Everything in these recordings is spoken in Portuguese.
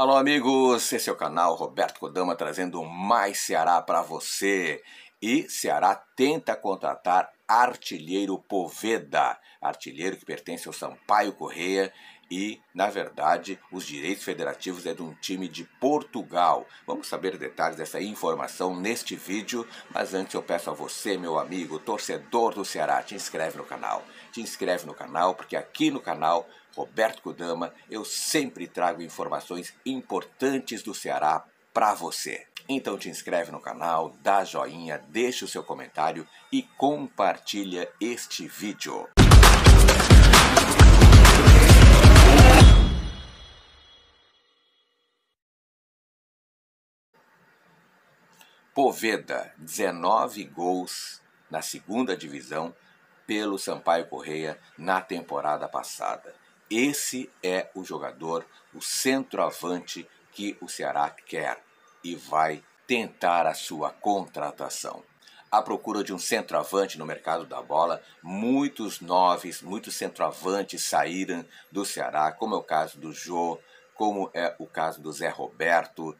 Alô, amigos, esse é o canal Roberto Kodama trazendo mais Ceará para você. E Ceará tenta contratar artilheiro Poveda, artilheiro que pertence ao Sampaio Correia e, na verdade, os direitos federativos é de um time de Portugal. Vamos saber detalhes dessa informação neste vídeo, mas antes eu peço a você, meu amigo, torcedor do Ceará, te inscreve no canal. Te inscreve no canal, porque aqui no canal Roberto Kudama, eu sempre trago informações importantes do Ceará para você. Então te inscreve no canal, dá joinha, deixa o seu comentário e compartilha este vídeo. Poveda, 19 gols na segunda divisão pelo Sampaio Correia na temporada passada. Esse é o jogador, o centroavante que o Ceará quer e vai tentar a sua contratação. À procura de um centroavante no mercado da bola, muitos noves, muitos centroavantes saíram do Ceará, como é o caso do Jô, como é o caso do Zé Roberto,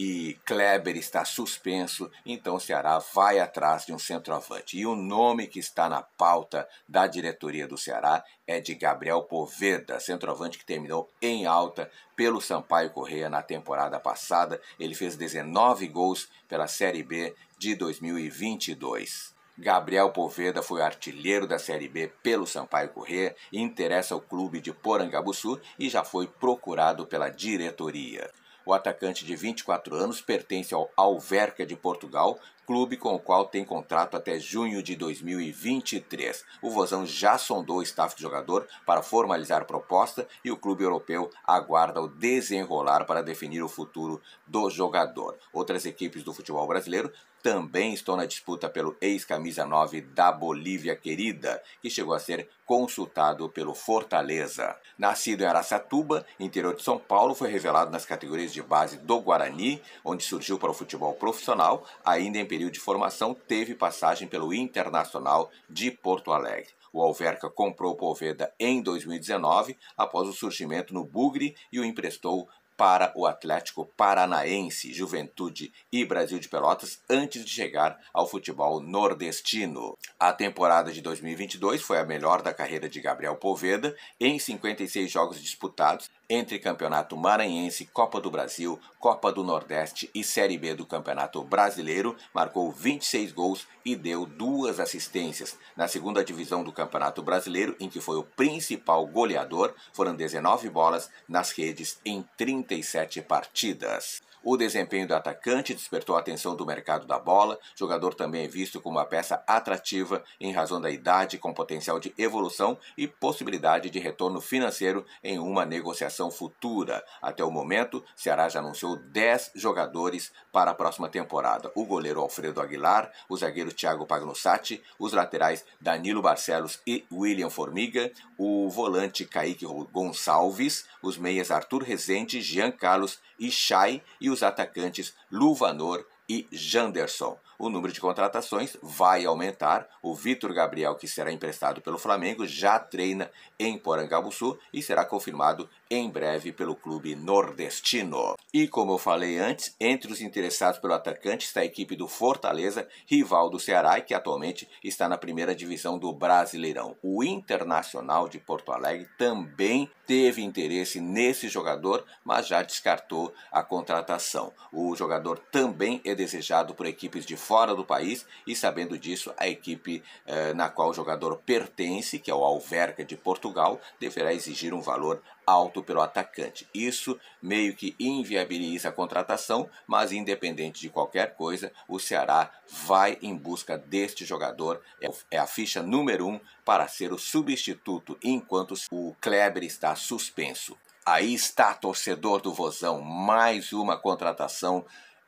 e Kleber está suspenso, então o Ceará vai atrás de um centroavante. E o nome que está na pauta da diretoria do Ceará é de Gabriel Poveda, centroavante que terminou em alta pelo Sampaio Correia na temporada passada. Ele fez 19 gols pela Série B de 2022. Gabriel Poveda foi artilheiro da Série B pelo Sampaio Corrêa, interessa ao clube de Porangabuçu e já foi procurado pela diretoria. O atacante de 24 anos pertence ao Alverca de Portugal, clube com o qual tem contrato até junho de 2023. O Vozão já sondou o staff do jogador para formalizar a proposta e o clube europeu aguarda o desenrolar para definir o futuro do jogador. Outras equipes do futebol brasileiro também estão na disputa pelo ex-camisa 9 da Bolívia querida, que chegou a ser consultado pelo Fortaleza. Nascido em Araçatuba, interior de São Paulo, foi revelado nas categorias de base do Guarani, onde surgiu para o futebol profissional, ainda em período de formação, teve passagem pelo Internacional de Porto Alegre. O Alverca comprou o Poveda em 2019, após o surgimento no Bugre, e o emprestou para o Atlético Paranaense, Juventude e Brasil de Pelotas antes de chegar ao futebol nordestino. A temporada de 2022 foi a melhor da carreira de Gabriel Poveda, em 56 jogos disputados entre Campeonato Maranhense, Copa do Brasil, Copa do Nordeste e Série B do Campeonato Brasileiro, marcou 26 gols e deu duas assistências. Na segunda divisão do Campeonato Brasileiro, em que foi o principal goleador, foram 19 bolas nas redes em 30 37 partidas. O desempenho do atacante despertou a atenção do mercado da bola. Jogador também é visto como uma peça atrativa em razão da idade, com potencial de evolução e possibilidade de retorno financeiro em uma negociação futura. Até o momento, Ceará já anunciou 10 jogadores para a próxima temporada: o goleiro Alfredo Aguilar, o zagueiro Thiago Pagnussati, os laterais Danilo Barcelos e William Formiga, o volante Kaique Gonçalves, os meias Arthur Rezende, Jean Carlos Ixai e os atacantes Luvanor e Janderson. O número de contratações vai aumentar. O Vitor Gabriel, que será emprestado pelo Flamengo, já treina em Porangabuçu e será confirmado em breve pelo clube nordestino. E como eu falei antes, entre os interessados pelo atacante está a equipe do Fortaleza, rival do Ceará, que atualmente está na primeira divisão do Brasileirão. O Internacional de Porto Alegre também teve interesse nesse jogador, mas já descartou a contratação. O jogador também é desejado por equipes de fora do país e, sabendo disso, a equipe eh, na qual o jogador pertence, que é o Alverca de Portugal, deverá exigir um valor alto pelo atacante. Isso meio que inviabiliza a contratação, mas independente de qualquer coisa, o Ceará vai em busca deste jogador. É, é a ficha número um para ser o substituto enquanto o Kleber está suspenso. Aí está, torcedor do Vozão, mais uma contratação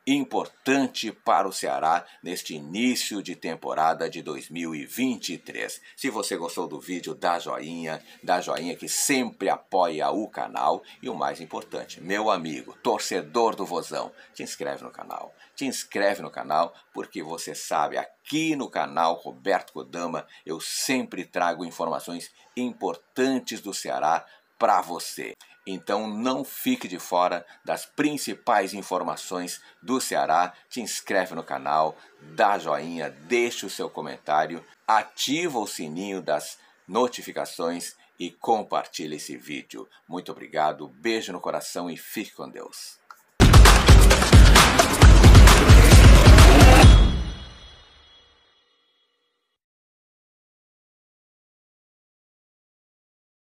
importante para o Ceará neste início de temporada de 2023. Se você gostou do vídeo, dá joinha, dá joinha que sempre apoia o canal e o mais importante, meu amigo, torcedor do Vozão, te inscreve no canal. Te inscreve no canal porque você sabe aqui no canal Roberto Kodama eu sempre trago informações importantes do Ceará para você. Então não fique de fora das principais informações do Ceará. Te inscreve no canal, dá joinha, deixa o seu comentário, ativa o sininho das notificações e compartilha esse vídeo. Muito obrigado, beijo no coração e fique com Deus.